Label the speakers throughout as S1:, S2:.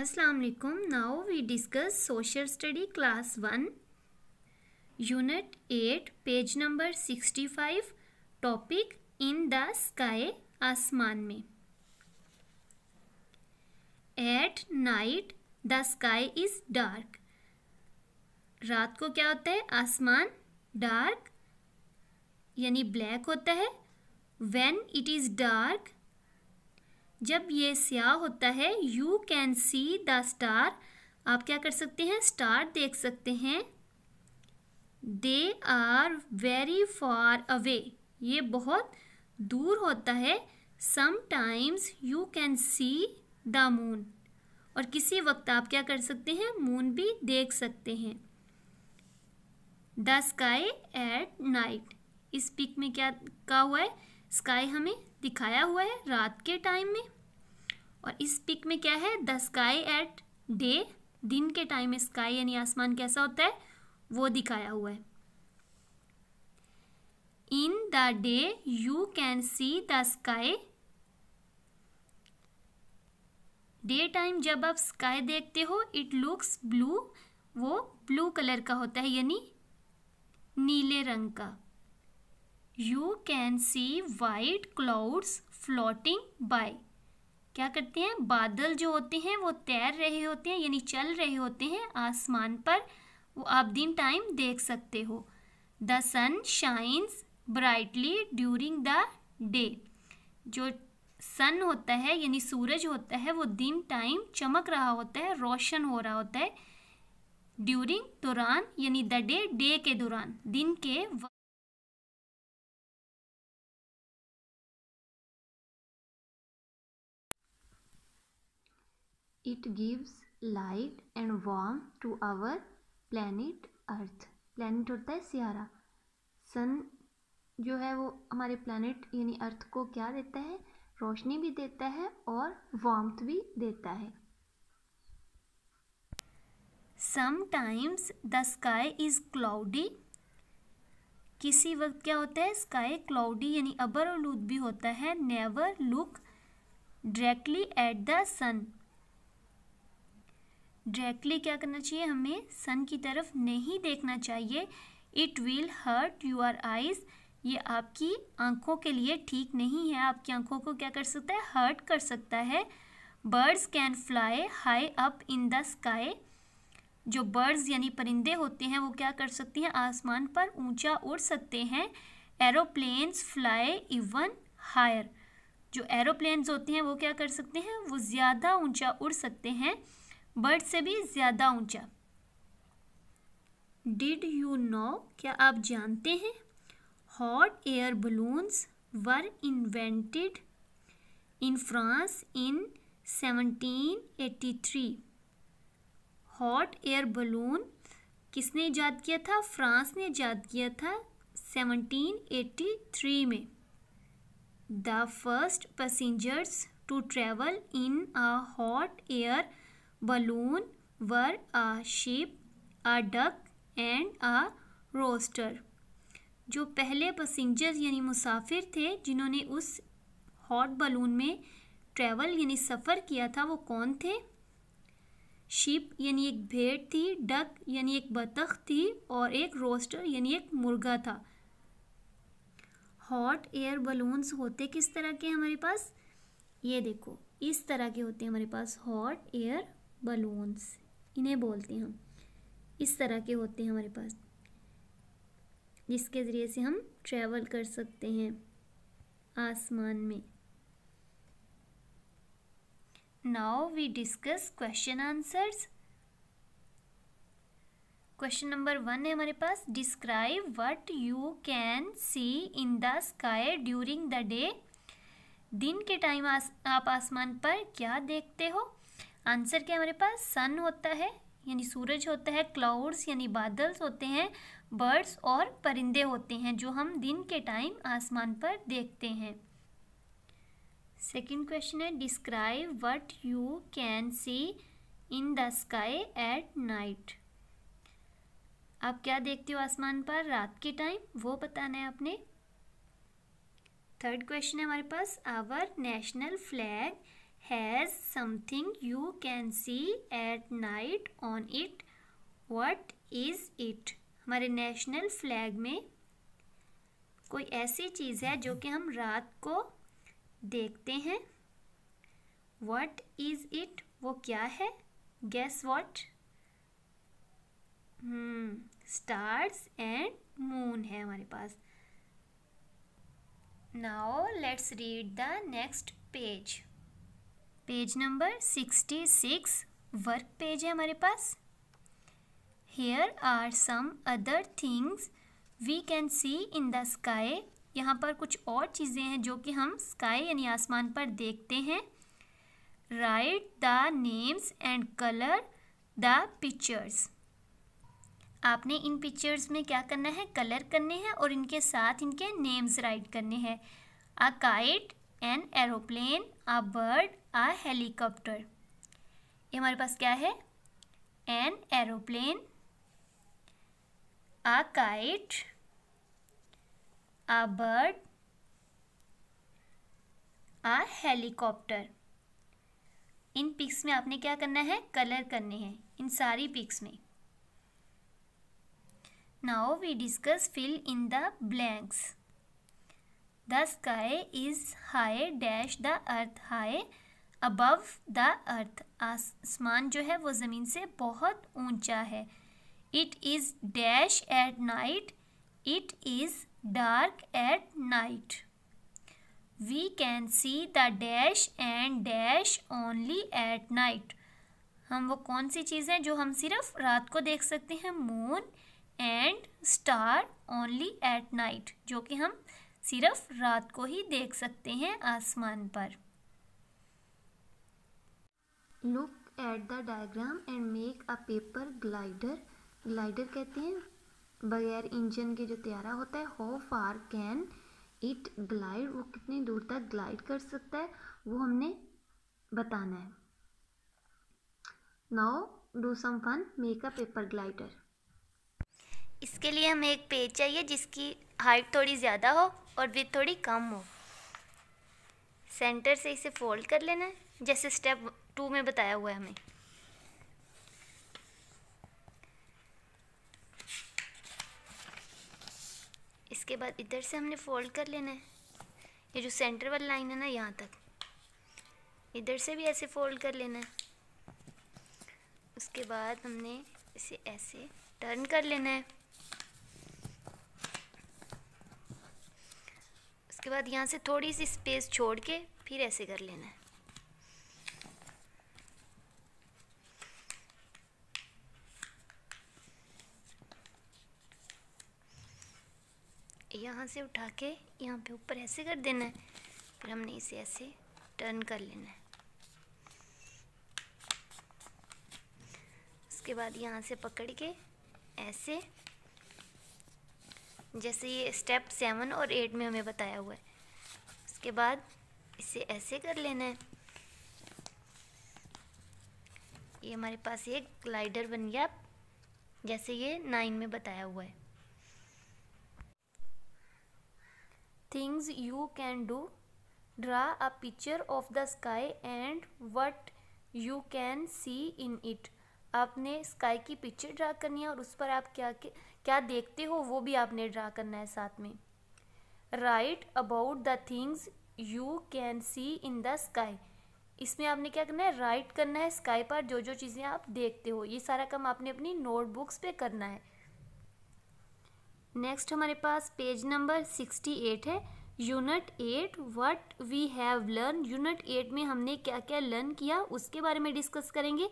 S1: Assalamu alaikum. Now we discuss social study class 1 unit 8 page number 65 topic in the sky आसमान में At night the sky is dark. रात को क्या होता है आसमान डार्क यानी ब्लैक होता है When it is dark जब ये स्याह होता है you can see the star आप क्या कर सकते हैं स्टार देख सकते हैं they are very far away ये बहुत दूर होता है sometimes you can see the moon और किसी वक्त आप क्या कर सकते हैं मून भी देख सकते हैं द स्काई एट नाइट इस पिक में क्या कहा हुआ है स्काई हमें दिखाया हुआ है रात के टाइम में और इस पिक में क्या है द स्काई एट डे दिन के टाइम में स्काई यानी आसमान कैसा होता है वो दिखाया हुआ है in the day you can see the sky day time जब आप स्काई देखते हो इट लुक्स ब्लू वो ब्लू कलर का होता है यानी नीले रंग का you can see white clouds floating by क्या करते हैं बादल जो होते हैं वो तैर रहे होते हैं यानी चल रहे होते हैं आसमान पर वो आप दिन टाइम देख सकते हो the sun shines brightly during the day जो सन होता है यानी सूरज होता है वो दिन टाइम चमक रहा होता है रोशन हो रहा होता है ड्यूरिंग दौरान यानी द डे डे के दौरान दिन के it gives light and warm to our planet earth planet होता है सियारा सन जो है वो हमारे planet यानी अर्थ को क्या देता है रोशनी भी देता है और warmth भी देता है sometimes the sky is cloudy किसी वक्त क्या होता है स्काई क्लाउडी यानी अबर और भी होता है never look directly at the sun directly क्या करना चाहिए हमें सन की तरफ नहीं देखना चाहिए it will hurt your eyes ये आपकी आंखों के लिए ठीक नहीं है आपकी आंखों को क्या कर सकता है हर्ट कर सकता है birds can fly high up in the sky जो बर्ड्स यानी परिंदे होते हैं वो क्या कर सकते हैं आसमान पर ऊंचा उड़ सकते हैं एरोप्लेन्स फ्लाई इवन हायर जो एरोप्लेन्स होते हैं वो क्या कर सकते हैं वो ज़्यादा ऊंचा उड़ सकते हैं बर्ड से भी ज़्यादा ऊंचा डिड यू नो क्या आप जानते हैं hot air balloons were invented in France in 1783 hot air balloon किसने ईजाद किया था फ्रांस ने ईजाद किया था 1783 में the first passengers to travel in a hot air balloon were a sheep a duck and a roaster. जो पहले पसेंजर्स यानी मुसाफिर थे जिन्होंने उस हॉट बलून में ट्रैवल यानी सफ़र किया था वो कौन थे शिप यानी एक भेड़ थी डक यानी एक बतख थी और एक रोस्टर यानी एक मुर्गा था हॉट एयर बलून्स होते किस तरह के हमारे पास ये देखो इस तरह के होते हैं हमारे पास हॉट एयर बलून्स इन्हें बोलते हैं हम इस तरह के होते हैं हमारे पास जिसके ज़रिए से हम ट्रैवल कर सकते हैं आसमान में now we discuss question answers question number one है हमारे पास describe what you can see in the sky during the day दिन के टाइम आस, आप आसमान पर क्या देखते हो आंसर क्या हमारे पास सन होता है यानी सूरज होता है क्लाउड्स यानी बादल्स होते हैं बर्ड्स और परिंदे होते हैं जो हम दिन के टाइम आसमान पर देखते हैं सेकंड क्वेश्चन है describe what you can see in the sky at night आप क्या देखते हो आसमान पर रात के टाइम वो बताना है आपने थर्ड क्वेश्चन है हमारे पास our national flag has something you can see at night on it what is it हमारे नेशनल फ्लैग में कोई ऐसी चीज़ है जो कि हम रात को देखते हैं वट इज़ इट वो क्या है guess what stars and moon है हमारे पास now let's read the next page page number sixty six work page है हमारे पास here are some other things we can see in the sky यहाँ पर कुछ और चीज़ें हैं जो कि हम स्काई यानी आसमान पर देखते हैं write the names and colour the pictures आपने इन पिक्चर्स में क्या करना है कलर करने हैं और इनके साथ इनके नेम्स राइट करने हैं a kite an aeroplane a bird a helicopter ये हमारे पास क्या है an aeroplane a kite a bird a helicopter इन पिक्स में आपने क्या करना है कलर करने हैं इन सारी पिक्स में now we discuss fill in the blanks the sky is high dash the earth high above the earth आसमान जो है वो ज़मीन से बहुत ऊंचा है it is dash at night it is dark at night we can see the dash and dash only at night हम वो कौन सी चीज़ हैं जो हम सिर्फ रात को देख सकते हैं moon and star only at night जो कि हम सिर्फ रात को ही देख सकते हैं आसमान पर look at the diagram and make a paper glider glider कहते हैं बगैर इंजन के जो तैयारा होता है how far can it glide वो कितनी दूर तक ग्लाइड कर सकता है वो हमने बताना है now do some fun make a paper glider इसके लिए हमें एक पेज चाहिए जिसकी हाइट थोड़ी ज़्यादा हो और विथ थोड़ी कम हो सेंटर से इसे फोल्ड कर लेना है जैसे स्टेप टू में बताया हुआ है हमें इसके बाद इधर से हमने फोल्ड कर लेना है ये जो सेंटर वाली लाइन है ना यहाँ तक इधर से भी ऐसे फोल्ड कर लेना है उसके बाद हमने इसे ऐसे टर्न कर लेना है उसके बाद यहाँ से थोड़ी सी स्पेस छोड़ के फिर ऐसे कर लेना है यहाँ से उठा के यहाँ पे ऊपर ऐसे कर देना है फिर हमने इसे ऐसे टर्न कर लेना है उसके बाद यहाँ से पकड़ के ऐसे जैसे ये स्टेप सेवन और एट में हमें बताया हुआ है उसके बाद इसे ऐसे कर लेना है ये हमारे पास ये ग्लाइडर बन गया जैसे ये नाइन में बताया हुआ है things you can do draw a picture of the sky and what you can see in it आपने स्काई की पिक्चर ड्रा करनी है और उस पर आप क्या क्या देखते हो वो भी आपने ड्रा करना है साथ में write about the things you can see in the sky इसमें आपने क्या करना है राइट करना है स्काई पर जो जो चीज़ें आप देखते हो ये सारा काम आपने अपनी नोटबुक्स पे करना है नेक्स्ट हमारे पास पेज नंबर सिक्सटी एट है unit eight what we have learn unit eight में हमने क्या क्या लर्न किया उसके बारे में डिस्कस करेंगे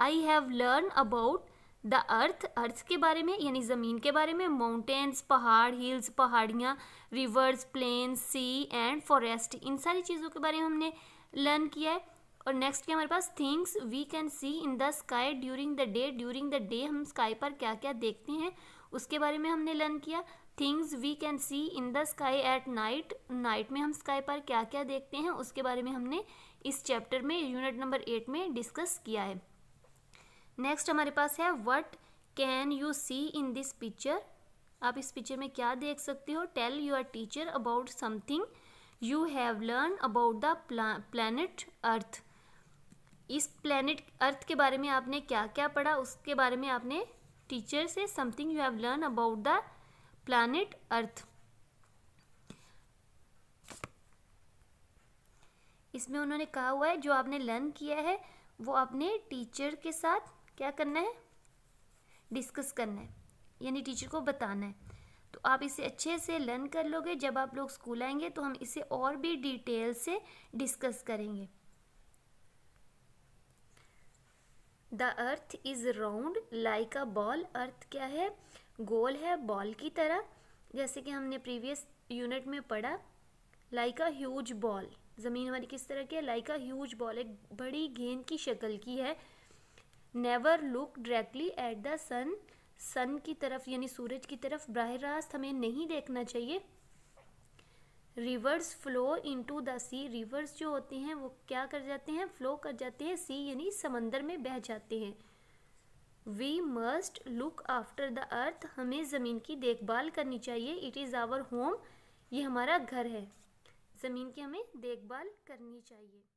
S1: I have learn about the earth earth के बारे में यानी ज़मीन के बारे में माउंटेन्स पहाड़ हिल्स पहाड़ियाँ rivers plain sea and forest इन सारी चीज़ों के बारे में हमने लर्न किया है और नेक्स्ट क्या हमारे पास things we can see in the sky during the day during the day हम स्काई पर क्या क्या देखते हैं उसके बारे में हमने लर्न किया things we can see in the sky at night night में हम स्काई पर क्या क्या देखते हैं उसके बारे में हमने इस चैप्टर में यूनिट नंबर एट में डिस्कस किया है नेक्स्ट हमारे पास है what can you see in this picture आप इस पिक्चर में क्या देख सकते हो tell your teacher about something you have learn about the planet earth इस प्लानट अर्थ के बारे में आपने क्या क्या पढ़ा उसके बारे में आपने टीचर से something you have learn about the planet earth इसमें उन्होंने कहा हुआ है जो आपने लर्न किया है वो अपने टीचर के साथ क्या करना है डिस्कस करना है यानी टीचर को बताना है तो आप इसे अच्छे से लर्न कर लोगे जब आप लोग स्कूल आएंगे तो हम इसे और भी डिटेल से डिस्कस करेंगे the earth is round like a ball earth क्या है गोल है बॉल की तरह जैसे कि हमने प्रीवियस यूनिट में पढ़ा लाइक अ ह्यूज बॉल ज़मीन हमारी किस तरह की है लाइक अ ह्यूज बॉल एक बड़ी गेंद की शक्ल की है never look directly at the sun sun की तरफ यानी सूरज की तरफ बरह रास्त हमें नहीं देखना चाहिए rivers flow into the sea rivers जो होते हैं वो क्या कर जाते हैं फ्लो कर जाते हैं सी यानी समंदर में बह जाते हैं we must look after the earth हमें ज़मीन की देखभाल करनी चाहिए इट इज़ आवर होम ये हमारा घर है ज़मीन की हमें देखभाल करनी चाहिए